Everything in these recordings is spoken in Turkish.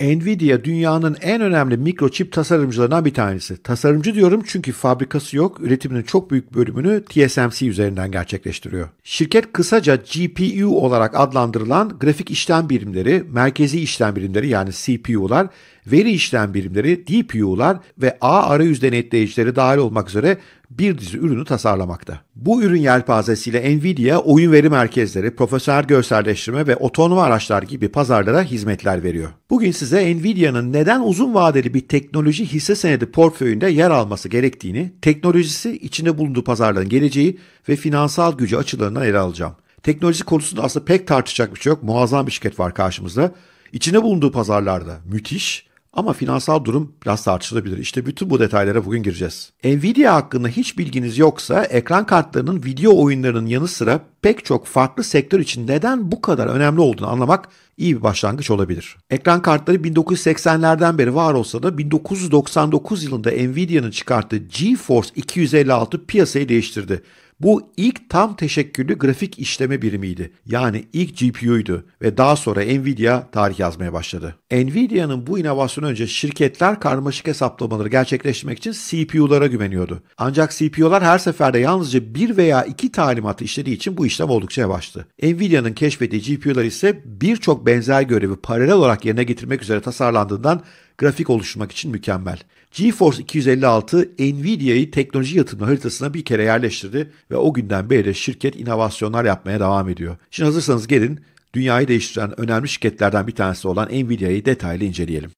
Nvidia dünyanın en önemli mikroçip tasarımcılarından bir tanesi. Tasarımcı diyorum çünkü fabrikası yok, üretiminin çok büyük bölümünü TSMC üzerinden gerçekleştiriyor. Şirket kısaca GPU olarak adlandırılan grafik işlem birimleri, merkezi işlem birimleri yani CPU'lar veri işlem birimleri, DPU'lar ve ağ arayüz denetleyicileri dahil olmak üzere bir dizi ürünü tasarlamakta. Bu ürün yelpazesiyle Nvidia oyun veri merkezleri, profesyonel görselleştirme ve otonom araçlar gibi pazarlara hizmetler veriyor. Bugün size Nvidia'nın neden uzun vadeli bir teknoloji hisse senedi portföyünde yer alması gerektiğini, teknolojisi içinde bulunduğu pazarların geleceği ve finansal gücü açılarından ele alacağım. Teknoloji konusunda aslında pek tartışacak bir şey yok. Muazzam bir şirket var karşımızda. İçinde bulunduğu pazarlarda müthiş, ama finansal durum biraz tartışılabilir. İşte bütün bu detaylara bugün gireceğiz. Nvidia hakkında hiç bilginiz yoksa ekran kartlarının video oyunlarının yanı sıra pek çok farklı sektör için neden bu kadar önemli olduğunu anlamak iyi bir başlangıç olabilir. Ekran kartları 1980'lerden beri var olsa da 1999 yılında Nvidia'nın çıkarttığı GeForce 256 piyasayı değiştirdi. Bu ilk tam teşekküllü grafik işleme birimiydi. Yani ilk GPU'ydu ve daha sonra Nvidia tarih yazmaya başladı. Nvidia'nın bu inovasyonu önce şirketler karmaşık hesaplamaları gerçekleştirmek için CPU'lara güveniyordu. Ancak CPU'lar her seferde yalnızca bir veya iki talimatı işlediği için bu işlem oldukça yavaştı. Nvidia'nın keşfettiği GPU'lar ise birçok benzer görevi paralel olarak yerine getirmek üzere tasarlandığından grafik oluşturmak için mükemmel. GeForce 256 Nvidia'yı teknoloji yatırımı haritasına bir kere yerleştirdi ve o günden beri şirket inovasyonlar yapmaya devam ediyor. Şimdi hazırsanız gelin dünyayı değiştiren önemli şirketlerden bir tanesi olan Nvidia'yı detaylı inceleyelim.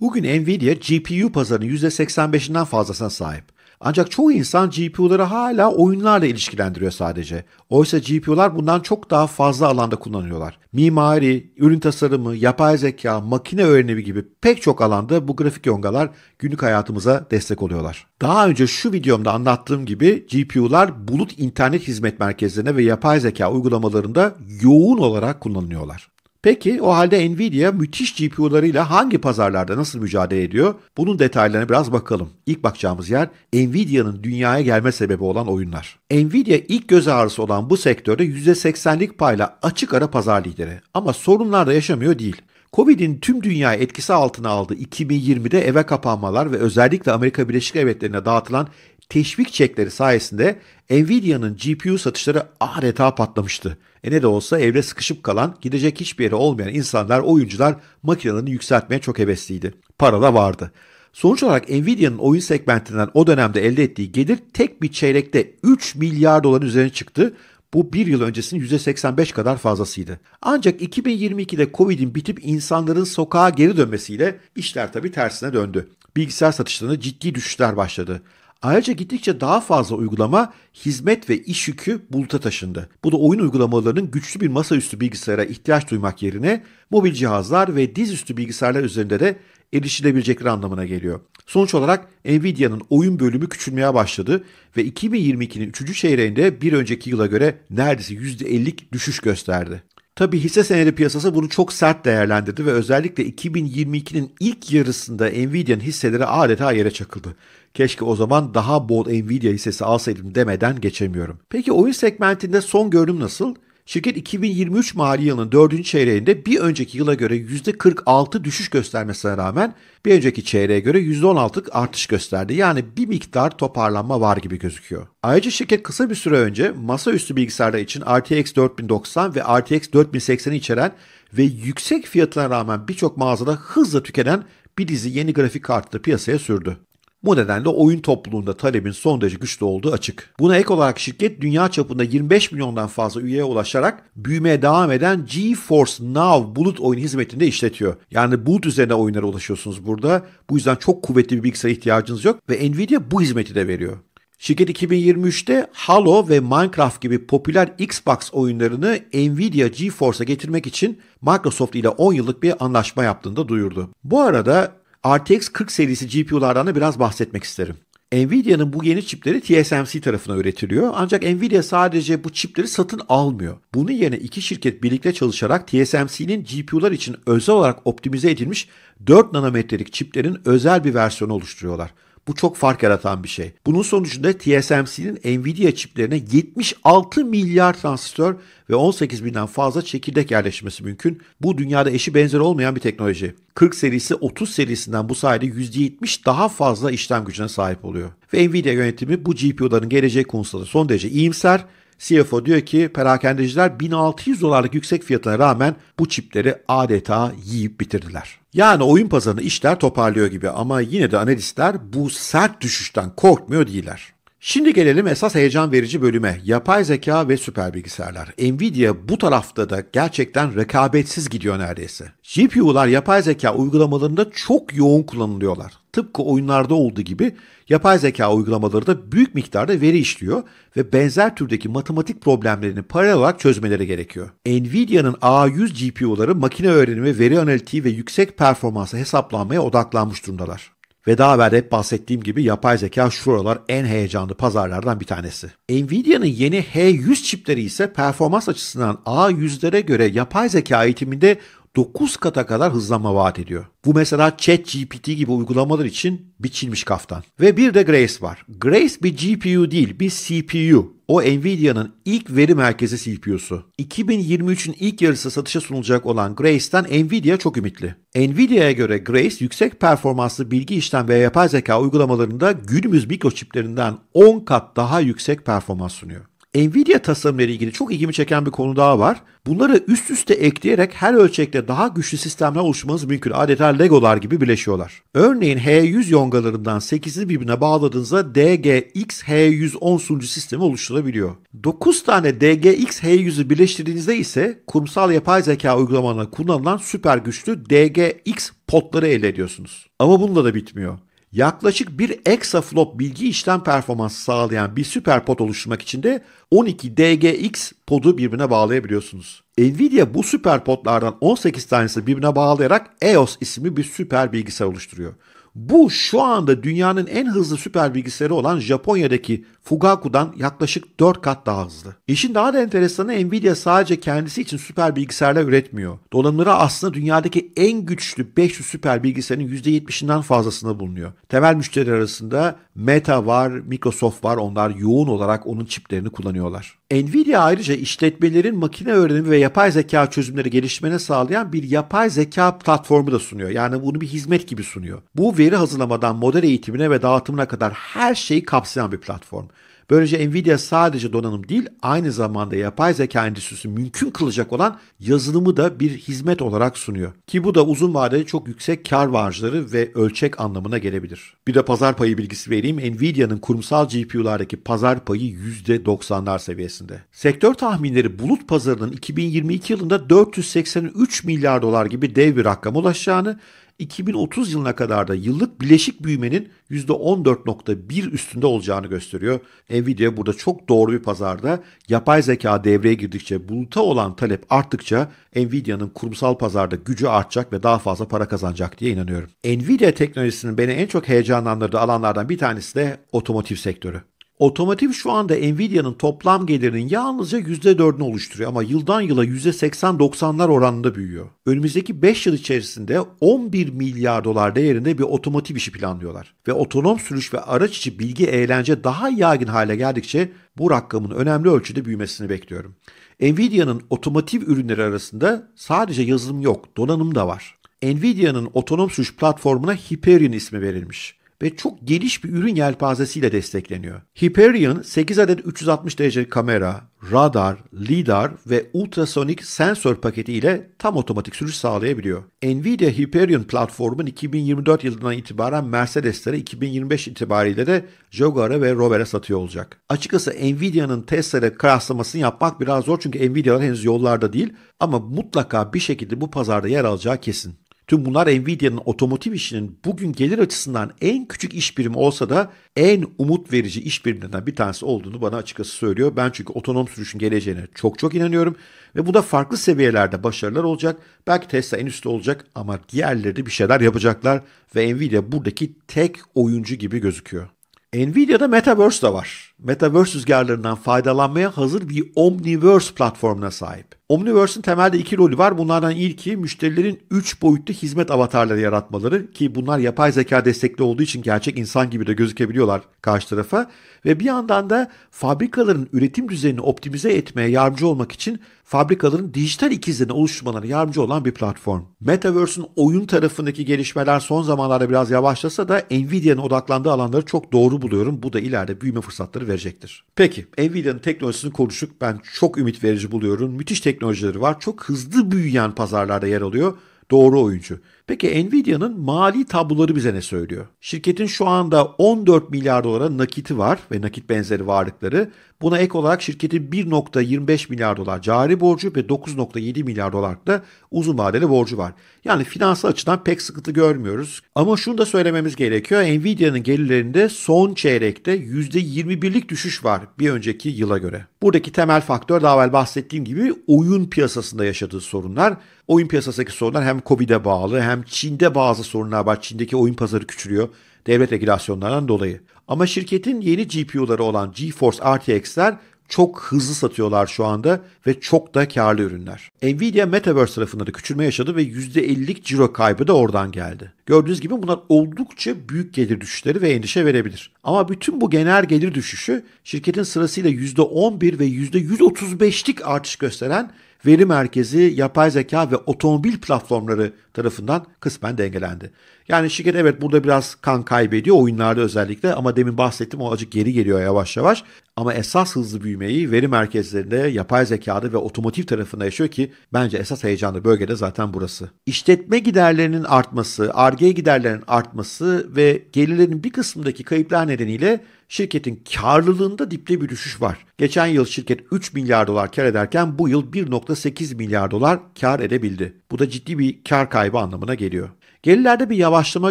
Bugün Nvidia GPU pazarının %85'inden fazlasına sahip. Ancak çoğu insan GPU'ları hala oyunlarla ilişkilendiriyor sadece. Oysa GPU'lar bundan çok daha fazla alanda kullanıyorlar. Mimari, ürün tasarımı, yapay zeka, makine öğrenimi gibi pek çok alanda bu grafik yongalar günlük hayatımıza destek oluyorlar. Daha önce şu videomda anlattığım gibi GPU'lar bulut internet hizmet merkezlerine ve yapay zeka uygulamalarında yoğun olarak kullanılıyorlar. Peki o halde Nvidia müthiş GPU'larıyla hangi pazarlarda nasıl mücadele ediyor? Bunun detaylarına biraz bakalım. İlk bakacağımız yer Nvidia'nın dünyaya gelme sebebi olan oyunlar. Nvidia ilk göz ağrısı olan bu sektörde %80'lik payla açık ara pazar lideri. Ama sorunlar da yaşamıyor değil. Covid'in tüm dünyayı etkisi altına aldığı 2020'de eve kapanmalar ve özellikle Amerika Birleşik Devletleri'ne dağıtılan teşvik çekleri sayesinde Nvidia'nın GPU satışları adeta patlamıştı. E ne de olsa evde sıkışıp kalan, gidecek hiçbir yere olmayan insanlar, oyuncular makinelerini yükseltmeye çok hevesliydi. Para da vardı. Sonuç olarak Nvidia'nın oyun segmentinden o dönemde elde ettiği gelir tek bir çeyrekte 3 milyar doların üzerine çıktı. Bu bir yıl öncesinin %85 kadar fazlasıydı. Ancak 2022'de Covid'in bitip insanların sokağa geri dönmesiyle işler tabii tersine döndü. Bilgisayar satışlarına ciddi düşüşler başladı. Ayrıca gittikçe daha fazla uygulama, hizmet ve iş yükü buluta taşındı. Bu da oyun uygulamalarının güçlü bir masaüstü bilgisayara ihtiyaç duymak yerine mobil cihazlar ve dizüstü bilgisayarlar üzerinde de erişilebilecekleri anlamına geliyor. Sonuç olarak Nvidia'nın oyun bölümü küçülmeye başladı ve 2022'nin 3. çeyreğinde bir önceki yıla göre neredeyse %50'lik düşüş gösterdi. Tabii hisse senedi piyasası bunu çok sert değerlendirdi ve özellikle 2022'nin ilk yarısında Nvidia'nın hisseleri adeta yere çakıldı. Keşke o zaman daha bol Nvidia hissesi alsaydım demeden geçemiyorum. Peki oyun segmentinde son görünüm nasıl? Şirket 2023 mali yılının 4. çeyreğinde bir önceki yıla göre %46 düşüş göstermesine rağmen bir önceki çeyreğe göre %16 artış gösterdi. Yani bir miktar toparlanma var gibi gözüküyor. Ayrıca şirket kısa bir süre önce masaüstü bilgisayarlar için RTX 4090 ve RTX 4080'i içeren ve yüksek fiyatına rağmen birçok mağazada hızla tükenen bir dizi yeni grafik kartı piyasaya sürdü. Bu nedenle oyun topluluğunda talebin son derece güçlü olduğu açık. Buna ek olarak şirket dünya çapında 25 milyondan fazla üyeye ulaşarak büyümeye devam eden GeForce Now bulut oyun hizmetini de işletiyor. Yani bulut üzerine oyunlara ulaşıyorsunuz burada. Bu yüzden çok kuvvetli bir bilgisayara ihtiyacınız yok ve Nvidia bu hizmeti de veriyor. Şirket 2023'te Halo ve Minecraft gibi popüler Xbox oyunlarını Nvidia GeForce'a getirmek için Microsoft ile 10 yıllık bir anlaşma yaptığını da duyurdu. Bu arada RTX 40 serisi GPU'lardan da biraz bahsetmek isterim. Nvidia'nın bu yeni çipleri TSMC tarafına üretiliyor. Ancak Nvidia sadece bu çipleri satın almıyor. Bunun yerine iki şirket birlikte çalışarak TSMC'nin GPU'lar için özel olarak optimize edilmiş 4 nanometrelik çiplerin özel bir versiyonu oluşturuyorlar. Bu çok fark yaratan bir şey. Bunun sonucunda TSMC'nin Nvidia çiplerine 76 milyar transistör ve 18 binden fazla çekirdek yerleşmesi mümkün. Bu dünyada eşi benzeri olmayan bir teknoloji. 40 serisi 30 serisinden bu sayede %70 daha fazla işlem gücüne sahip oluyor. Ve Nvidia yönetimi bu GPU'ların gelecek konusunda son derece iyimser CFO diyor ki perakendeciler 1600 dolarlık yüksek fiyatına rağmen bu çipleri adeta yiyip bitirdiler. Yani oyun pazarını işler toparlıyor gibi ama yine de analistler bu sert düşüşten korkmuyor değiller. Şimdi gelelim esas heyecan verici bölüme. Yapay zeka ve süper bilgisayarlar. Nvidia bu tarafta da gerçekten rekabetsiz gidiyor neredeyse. GPU'lar yapay zeka uygulamalarında çok yoğun kullanılıyorlar tıpkı oyunlarda olduğu gibi yapay zeka uygulamaları da büyük miktarda veri işliyor ve benzer türdeki matematik problemlerini paralel olarak çözmeleri gerekiyor. Nvidia'nın A100 GPU'ları makine öğrenimi, veri analitiği ve yüksek performansa hesaplanmaya odaklanmış durumdalar. Ve daha evvel hep bahsettiğim gibi yapay zeka şuralar en heyecanlı pazarlardan bir tanesi. Nvidia'nın yeni H100 çipleri ise performans açısından A100'lere göre yapay zeka eğitiminde 9 kata kadar hızlanma vaat ediyor. Bu mesela Chat GPT gibi uygulamalar için biçilmiş kaftan. Ve bir de Grace var. Grace bir GPU değil bir CPU. O Nvidia'nın ilk veri merkezi CPU'su. 2023'ün ilk yarısı satışa sunulacak olan Grace'den Nvidia çok ümitli. Nvidia'ya göre Grace yüksek performanslı bilgi işlem ve yapay zeka uygulamalarında günümüz mikroçiplerinden 10 kat daha yüksek performans sunuyor. Nvidia tasarımları ilgili çok ilgimi çeken bir konu daha var. Bunları üst üste ekleyerek her ölçekte daha güçlü sistemler oluşturmanız mümkün. Adeta Legolar gibi birleşiyorlar. Örneğin H100 yongalarından 8'ini birbirine bağladığınızda DGX H110 sunucu sistemi oluşturabiliyor. 9 tane DGX H100'ü birleştirdiğinizde ise kurumsal yapay zeka uygulamalarına kullanılan süper güçlü DGX potları elde ediyorsunuz. Ama bununla da bitmiyor yaklaşık bir exaflop bilgi işlem performansı sağlayan bir süper pod oluşturmak için de 12 DGX podu birbirine bağlayabiliyorsunuz. Nvidia bu süper podlardan 18 tanesini birbirine bağlayarak EOS isimli bir süper bilgisayar oluşturuyor. Bu şu anda dünyanın en hızlı süper bilgisayarı olan Japonya'daki Fugaku'dan yaklaşık 4 kat daha hızlı. İşin daha da enteresanı Nvidia sadece kendisi için süper bilgisayarlar üretmiyor. Donanımları aslında dünyadaki en güçlü 500 süper bilgisayarın %70'inden fazlasında bulunuyor. Temel müşteri arasında Meta var, Microsoft var. Onlar yoğun olarak onun çiplerini kullanıyorlar. Nvidia ayrıca işletmelerin makine öğrenimi ve yapay zeka çözümleri gelişmene sağlayan bir yapay zeka platformu da sunuyor. Yani bunu bir hizmet gibi sunuyor. Bu veri hazırlamadan model eğitimine ve dağıtımına kadar her şeyi kapsayan bir platform. Böylece Nvidia sadece donanım değil aynı zamanda yapay zeka endüstrisi mümkün kılacak olan yazılımı da bir hizmet olarak sunuyor. Ki bu da uzun vadede çok yüksek kar marjları ve ölçek anlamına gelebilir. Bir de pazar payı bilgisi vereyim. Nvidia'nın kurumsal GPU'lardaki pazar payı %90'lar seviyesinde. Sektör tahminleri bulut pazarının 2022 yılında 483 milyar dolar gibi dev bir rakama ulaşacağını 2030 yılına kadar da yıllık bileşik büyümenin %14.1 üstünde olacağını gösteriyor. Nvidia e, burada çok doğru bir pazarda. Yapay zeka devreye girdikçe, buluta olan talep arttıkça Nvidia'nın kurumsal pazarda gücü artacak ve daha fazla para kazanacak diye inanıyorum. Nvidia teknolojisinin beni en çok heyecanlandırdığı alanlardan bir tanesi de otomotiv sektörü. Otomotiv şu anda Nvidia'nın toplam gelirinin yalnızca %4'ünü oluşturuyor ama yıldan yıla %80-90'lar oranında büyüyor. Önümüzdeki 5 yıl içerisinde 11 milyar dolar değerinde bir otomotiv işi planlıyorlar. Ve otonom sürüş ve araç içi bilgi eğlence daha yaygın hale geldikçe bu rakamın önemli ölçüde büyümesini bekliyorum. Nvidia'nın otomotiv ürünleri arasında sadece yazılım yok, donanım da var. Nvidia'nın otonom sürüş platformuna Hyperion ismi verilmiş ve çok geliş bir ürün yelpazesiyle destekleniyor. Hyperion 8 adet 360 derece kamera, radar, lidar ve ultrasonik sensör paketi ile tam otomatik sürüş sağlayabiliyor. Nvidia Hyperion platformun 2024 yılından itibaren Mercedes'lere 2025 itibariyle de Jaguar'a ve Rover'e satıyor olacak. Açıkçası Nvidia'nın Tesla'ya kıyaslamasını yapmak biraz zor çünkü Nvidia'lar henüz yollarda değil ama mutlaka bir şekilde bu pazarda yer alacağı kesin. Tüm bunlar Nvidia'nın otomotiv işinin bugün gelir açısından en küçük iş birimi olsa da en umut verici iş birimlerinden bir tanesi olduğunu bana açıkçası söylüyor. Ben çünkü otonom sürüşün geleceğine çok çok inanıyorum ve bu da farklı seviyelerde başarılar olacak. Belki Tesla en üstte olacak ama diğerleri de bir şeyler yapacaklar ve Nvidia buradaki tek oyuncu gibi gözüküyor. Nvidia'da Metaverse de var. Metaverse rüzgarlarından faydalanmaya hazır bir Omniverse platformuna sahip. Omniverse'in temelde iki rolü var. Bunlardan ilki müşterilerin 3 boyutlu hizmet avatarları yaratmaları ki bunlar yapay zeka destekli olduğu için gerçek insan gibi de gözükebiliyorlar karşı tarafa ve bir yandan da fabrikaların üretim düzenini optimize etmeye yardımcı olmak için fabrikaların dijital ikizlerini oluşturmalarına yardımcı olan bir platform. Metaverse'ün oyun tarafındaki gelişmeler son zamanlarda biraz yavaşlasa da Nvidia'nın odaklandığı alanları çok doğru buluyorum. Bu da ileride büyüme fırsatları verecektir. Peki Nvidia'nın teknolojisini konuştuk. Ben çok ümit verici buluyorum. Müthiş teknoloji teknolojileri var. Çok hızlı büyüyen pazarlarda yer alıyor doğru oyuncu. Peki Nvidia'nın mali tabloları bize ne söylüyor? Şirketin şu anda 14 milyar dolara nakiti var ve nakit benzeri varlıkları. Buna ek olarak şirketin 1.25 milyar dolar cari borcu ve 9.7 milyar dolar da uzun vadeli borcu var. Yani finansal açıdan pek sıkıntı görmüyoruz. Ama şunu da söylememiz gerekiyor. Nvidia'nın gelirlerinde son çeyrekte %21'lik düşüş var bir önceki yıla göre. Buradaki temel faktör daha evvel bahsettiğim gibi oyun piyasasında yaşadığı sorunlar oyun piyasasındaki sorunlar hem Covid'e bağlı hem Çin'de bazı sorunlar var. Çin'deki oyun pazarı küçülüyor devlet regülasyonlarından dolayı. Ama şirketin yeni GPU'ları olan GeForce RTX'ler çok hızlı satıyorlar şu anda ve çok da karlı ürünler. Nvidia Metaverse tarafında da küçülme yaşadı ve %50'lik ciro kaybı da oradan geldi. Gördüğünüz gibi bunlar oldukça büyük gelir düşüşleri ve endişe verebilir. Ama bütün bu genel gelir düşüşü şirketin sırasıyla %11 ve %135'lik artış gösteren veri merkezi, yapay zeka ve otomobil platformları tarafından kısmen dengelendi. Yani şirket evet burada biraz kan kaybediyor oyunlarda özellikle ama demin bahsettim o acık geri geliyor yavaş yavaş. Ama esas hızlı büyümeyi veri merkezlerinde, yapay zekada ve otomotiv tarafında yaşıyor ki bence esas heyecanlı bölgede zaten burası. İşletme giderlerinin artması, arge giderlerinin artması ve gelirlerin bir kısmındaki kayıplar nedeniyle şirketin karlılığında dipte bir düşüş var. Geçen yıl şirket 3 milyar dolar kar ederken bu yıl 1.8 milyar dolar kar edebildi. Bu da ciddi bir kar kaybı anlamına geliyor. Gelirlerde bir yavaşlama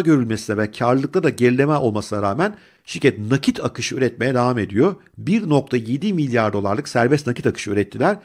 görülmesine ve karlılıkta da gerileme olmasına rağmen şirket nakit akışı üretmeye devam ediyor. 1.7 milyar dolarlık serbest nakit akışı ürettiler.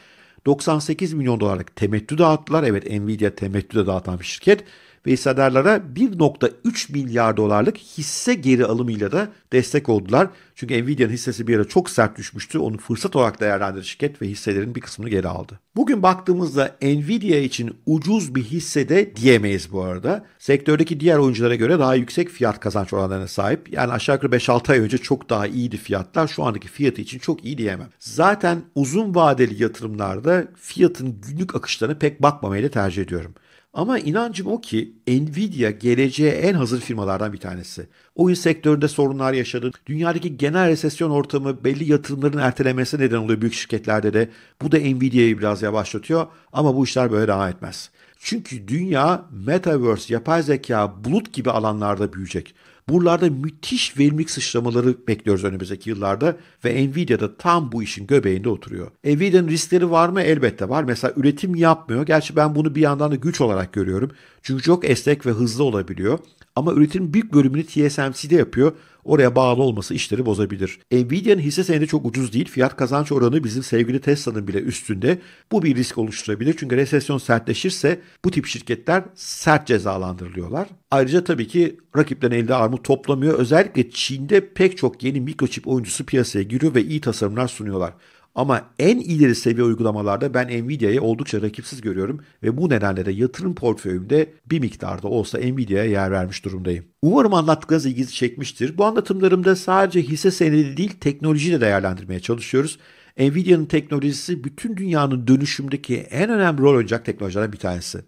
98 milyon dolarlık temettü dağıttılar. Evet Nvidia temettü de dağıtan bir şirket ve hissedarlara 1.3 milyar dolarlık hisse geri alımıyla da destek oldular. Çünkü Nvidia'nın hissesi bir ara çok sert düşmüştü. Onu fırsat olarak değerlendirdi şirket ve hisselerin bir kısmını geri aldı. Bugün baktığımızda Nvidia için ucuz bir hisse de diyemeyiz bu arada. Sektördeki diğer oyunculara göre daha yüksek fiyat kazanç oranlarına sahip. Yani aşağı yukarı 5-6 ay önce çok daha iyiydi fiyatlar. Şu andaki fiyatı için çok iyi diyemem. Zaten uzun vadeli yatırımlarda fiyatın günlük akışlarına pek bakmamayı da tercih ediyorum. Ama inancım o ki Nvidia geleceğe en hazır firmalardan bir tanesi. Oyun sektöründe sorunlar yaşadı. Dünyadaki genel resesyon ortamı belli yatırımların ertelemesi neden oluyor büyük şirketlerde de. Bu da Nvidia'yı biraz yavaşlatıyor ama bu işler böyle devam etmez. Çünkü dünya metaverse, yapay zeka, bulut gibi alanlarda büyüyecek. Buralarda müthiş verimlilik sıçramaları bekliyoruz önümüzdeki yıllarda ve Nvidia da tam bu işin göbeğinde oturuyor. Nvidia'nın riskleri var mı? Elbette var. Mesela üretim yapmıyor. Gerçi ben bunu bir yandan da güç olarak görüyorum. Çünkü çok esnek ve hızlı olabiliyor. Ama üretim büyük bölümünü TSMC'de yapıyor. Oraya bağlı olması işleri bozabilir. Nvidia'nın hisse senedi çok ucuz değil. Fiyat kazanç oranı bizim sevgili Tesla'nın bile üstünde. Bu bir risk oluşturabilir. Çünkü resesyon sertleşirse bu tip şirketler sert cezalandırılıyorlar. Ayrıca tabii ki rakiplerin elde armut İstanbul toplamıyor. Özellikle Çin'de pek çok yeni mikroçip oyuncusu piyasaya giriyor ve iyi tasarımlar sunuyorlar. Ama en ileri seviye uygulamalarda ben Nvidia'yı oldukça rakipsiz görüyorum ve bu nedenle de yatırım portföyümde bir miktarda olsa Nvidia'ya yer vermiş durumdayım. Umarım anlattıklarınız ilginizi çekmiştir. Bu anlatımlarımda sadece hisse senedi değil teknolojiyi de değerlendirmeye çalışıyoruz. Nvidia'nın teknolojisi bütün dünyanın dönüşümdeki en önemli rol oynayacak teknolojilerden bir tanesi.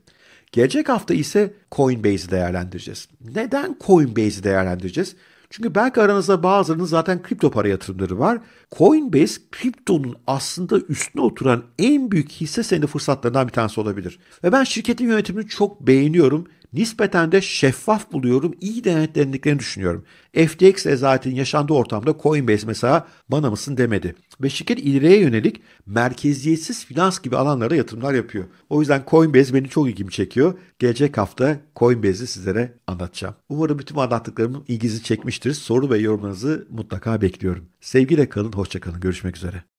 Gelecek hafta ise Coinbase'i değerlendireceğiz. Neden Coinbase'i değerlendireceğiz? Çünkü belki aranızda bazılarının zaten kripto para yatırımları var. Coinbase kriptonun aslında üstüne oturan en büyük hisse senedi fırsatlarından bir tanesi olabilir. Ve ben şirketin yönetimini çok beğeniyorum. Nispeten de şeffaf buluyorum, iyi denetlendiklerini düşünüyorum. FTX zaten yaşandığı ortamda Coinbase mesela bana mısın demedi. Ve şirket ileriye yönelik merkeziyetsiz finans gibi alanlara yatırımlar yapıyor. O yüzden Coinbase beni çok ilgimi çekiyor. Gelecek hafta Coinbase'i sizlere anlatacağım. Umarım bütün anlattıklarımın ilginizi çekmiştir. Soru ve yorumlarınızı mutlaka bekliyorum. Sevgiyle kalın, hoşçakalın. Görüşmek üzere.